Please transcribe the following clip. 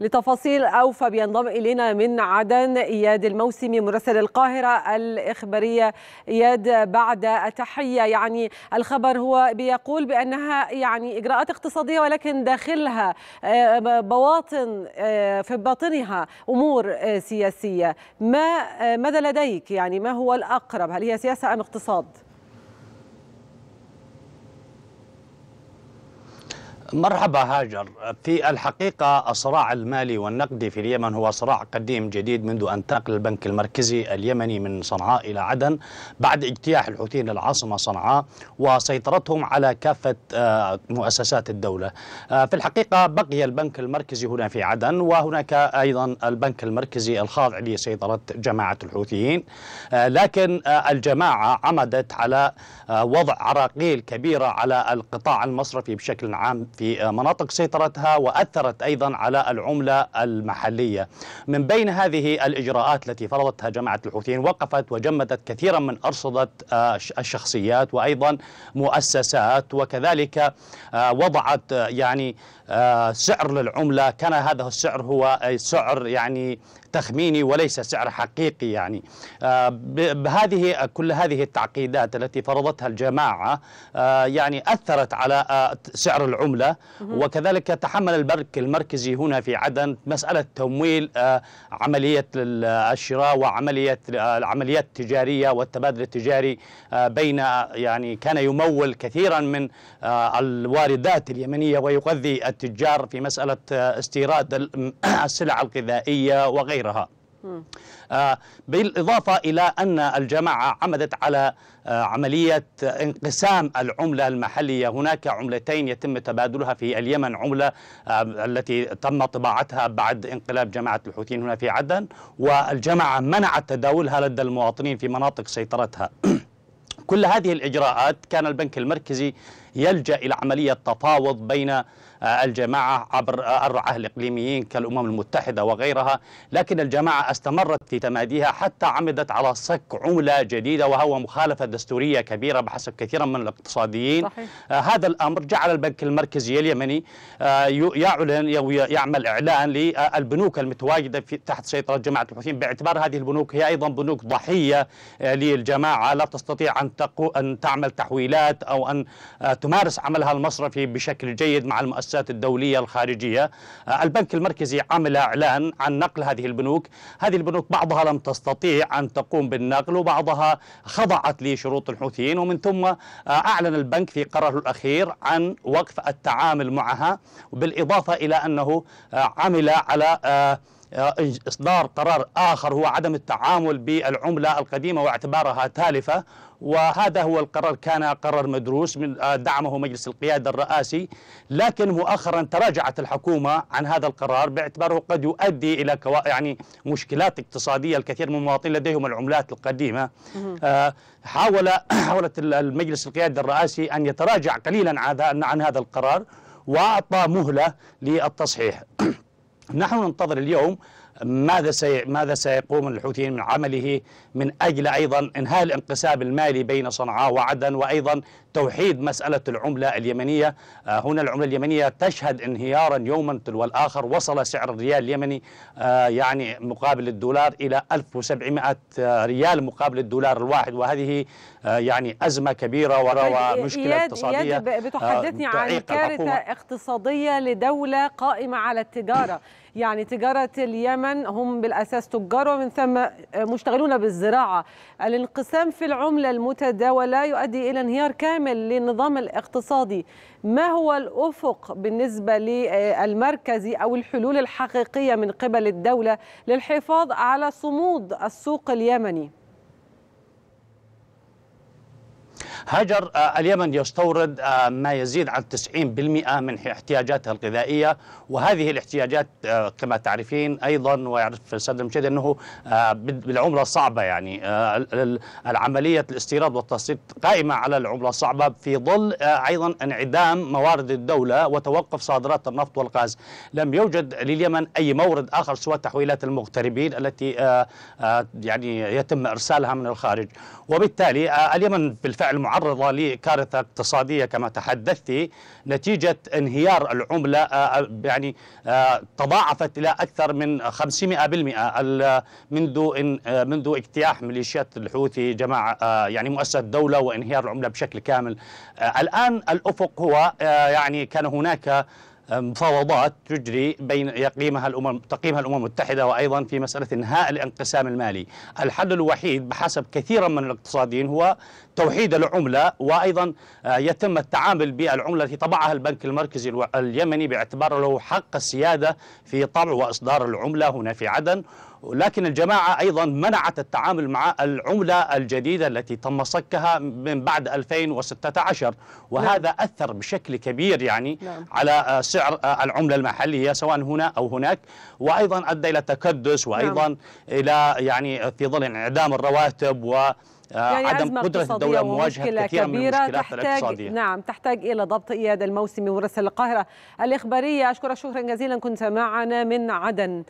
لتفاصيل أوفى بينضم إلينا من عدن إياد الموسمي مراسل القاهرة الإخبارية إياد بعد تحية يعني الخبر هو بيقول بأنها يعني إجراءات اقتصادية ولكن داخلها آه، بواطن آه، في باطنها أمور آه، سياسية ما ماذا لديك يعني ما هو الأقرب هل هي سياسة أم اقتصاد؟ مرحبا هاجر في الحقيقة الصراع المالي والنقدي في اليمن هو صراع قديم جديد منذ أن انتقل البنك المركزي اليمني من صنعاء إلى عدن بعد اجتياح الحوثيين للعاصمة صنعاء وسيطرتهم على كافة آه، مؤسسات الدولة آه، في الحقيقة بقي البنك المركزي هنا في عدن وهناك أيضا البنك المركزي الخاضع لسيطرة جماعة الحوثيين آه، لكن الجماعة عمدت على وضع عراقيل كبيرة على القطاع المصرفي بشكل عام في مناطق سيطرتها وأثرت أيضا على العملة المحلية من بين هذه الإجراءات التي فرضتها جماعة الحوثيين وقفت وجمدت كثيرا من أرصدة آه، الشخصيات وأيضا مؤسسات وكذلك آه، وضعت آه، يعني سعر للعملة كان هذا السعر هو سعر يعني تخميني وليس سعر حقيقي يعني آه، بهذه كل هذه التعقيدات التي فرضتها الجماعة آه، يعني أثرت على آه، سعر العملة وكذلك تحمل البنك المركزي هنا في عدن مسألة تمويل عملية الشراء وعملية العمليات التجارية والتبادل التجاري بين يعني كان يمول كثيرا من الواردات اليمنية ويغذي التجار في مسألة استيراد السلع الغذائية وغيرها وغيرها آه، بالإضافة إلى أن الجماعة عمدت على آه، عملية انقسام العملة المحلية هناك عملتين يتم تبادلها في اليمن عملة آه، التي تم طباعتها بعد انقلاب جماعة الحوثيين هنا في عدن والجماعة منعت تداولها لدى المواطنين في مناطق سيطرتها كل هذه الإجراءات كان البنك المركزي يلجأ إلى عملية تفاوض بين آه، الجماعة عبر آه، الرعاة الإقليميين كالأمم المتحدة وغيرها لكن الجماعة استمرت في تماديها حتى عمدت على صك عملة جديدة وهو مخالفة دستورية كبيرة بحسب كثيرا من الاقتصاديين صحيح. آه هذا الأمر جعل البنك المركزي اليمني آه يعلن أو يعمل إعلان للبنوك آه، المتواجدة في تحت سيطرة جماعة الحوثيين باعتبار هذه البنوك هي أيضا بنوك ضحية للجماعة لا تستطيع أن, أن تعمل تحويلات أو أن تمارس عملها المصرفي بشكل جيد مع المؤسسات الدولية الخارجية آه، البنك المركزي عمل إعلان عن نقل هذه البنوك هذه البنوك بعضها لم تستطيع أن تقوم بالنقل وبعضها خضعت لشروط الحوثيين ومن ثم آه، أعلن البنك في قراره الأخير عن وقف التعامل معها بالإضافة إلى أنه آه، عمل على إصدار قرار آخر هو عدم التعامل بالعملة القديمة واعتبارها تالفة وهذا هو القرار كان قرار مدروس من آه، دعمه مجلس القيادة الرئاسي لكن مؤخرا تراجعت الحكومة عن هذا القرار باعتباره قد يؤدي إلى كوا... يعني مشكلات اقتصادية الكثير من المواطنين لديهم العملات القديمة آه، حاول حاولت المجلس القيادة الرئاسي أن يتراجع قليلا عن هذا القرار وأعطى مهلة للتصحيح نحن ننتظر اليوم ماذا سي ماذا سيقوم الحوثيين من عمله من اجل ايضا انهاء الانقسام المالي بين صنعاء وعدن وايضا توحيد مساله العمله اليمنيه آه، هنا العمله اليمنيه تشهد انهيارا يوما تلو الاخر وصل سعر الريال اليمني آه، يعني مقابل الدولار الى 1700 ريال مقابل الدولار الواحد وهذه آه، يعني ازمه كبيره طيب، ومشكله إياد اقتصاديه إياد بتحدثني عن كارثه اقتصاديه لدوله قائمه على التجاره يعني تجارة اليمن هم بالأساس تجار ومن ثم مشتغلون بالزراعة الانقسام في العملة المتداولة يؤدي إلى انهيار كامل للنظام الاقتصادي ما هو الأفق بالنسبة للمركزي أو الحلول الحقيقية من قبل الدولة للحفاظ على صمود السوق اليمني هجر آه، اليمن يستورد آه، ما يزيد عن 90% من احتياجاتها الغذائية وهذه الاحتياجات آه، كما تعرفين أيضا ويعرف سيد المشيد أنه بالعملة صعبة يعني العملية الاستيراد والتصدير قائمة على العملة صعبة في ظل أيضا انعدام موارد الدولة وتوقف صادرات النفط والغاز لم يوجد لليمن أي مورد آخر سوى تحويلات المغتربين التي يعني يتم إرسالها من الخارج وبالتالي اليمن بالفعل معرض معرضه لكارثة اقتصادية كما تحدثت نتيجة انهيار العملة آه، آه، يعني آه، تضاعفت إلى أكثر من 500% منذ منذ اجتياح ميليشيات الحوثي جماعة يعني مؤسسة دولة وانهيار العملة بشكل كامل الآن الأفق هو يعني كان هناك مفاوضات تجري بين يقيمها الامم تقيمها الامم المتحده وايضا في مساله انهاء الانقسام المالي، الحل الوحيد بحسب كثيرا من الاقتصاديين هو توحيد العمله وايضا آه، يتم التعامل بالعمله التي طبعها البنك المركزي اليمني باعتبار له حق السياده في طبع واصدار العمله هنا في عدن لكن الجماعة أيضا منعت التعامل مع العملة الجديدة التي تم صكها من بعد 2016 وهذا نعم. أثر بشكل كبير يعني نعم. على سعر العملة المحلية سواء هنا أو هناك وأيضا أدى إلى تكدس وأيضا نعم. إلى يعني في ظل انعدام الرواتب و آه، يعني عدم قدرة الدولة مواجهة كثير من المشكلات تحتاج الاقتصادية نعم تحتاج إلى ضبط إياد الموسمي مراسل القاهرة الإخبارية أشكرك شكرا جزيلا كنت معنا من عدن